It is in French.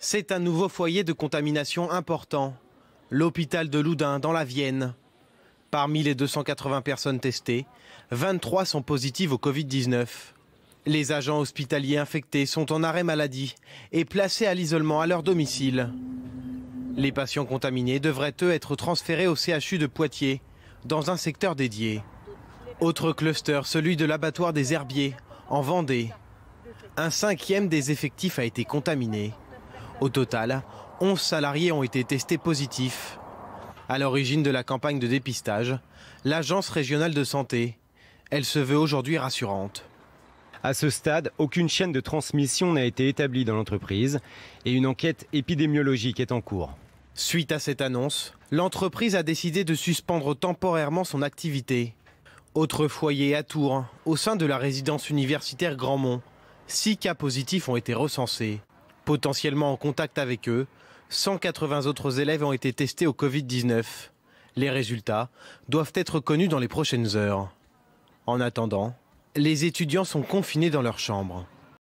C'est un nouveau foyer de contamination important, l'hôpital de Loudun dans la Vienne. Parmi les 280 personnes testées, 23 sont positives au Covid-19. Les agents hospitaliers infectés sont en arrêt maladie et placés à l'isolement à leur domicile. Les patients contaminés devraient eux être transférés au CHU de Poitiers, dans un secteur dédié. Autre cluster, celui de l'abattoir des Herbiers, en Vendée. Un cinquième des effectifs a été contaminé. Au total, 11 salariés ont été testés positifs. À l'origine de la campagne de dépistage, l'Agence régionale de santé, elle se veut aujourd'hui rassurante. À ce stade, aucune chaîne de transmission n'a été établie dans l'entreprise et une enquête épidémiologique est en cours. Suite à cette annonce, l'entreprise a décidé de suspendre temporairement son activité. Autre foyer à Tours, au sein de la résidence universitaire Grandmont, 6 cas positifs ont été recensés potentiellement en contact avec eux, 180 autres élèves ont été testés au Covid-19. Les résultats doivent être connus dans les prochaines heures. En attendant, les étudiants sont confinés dans leur chambre.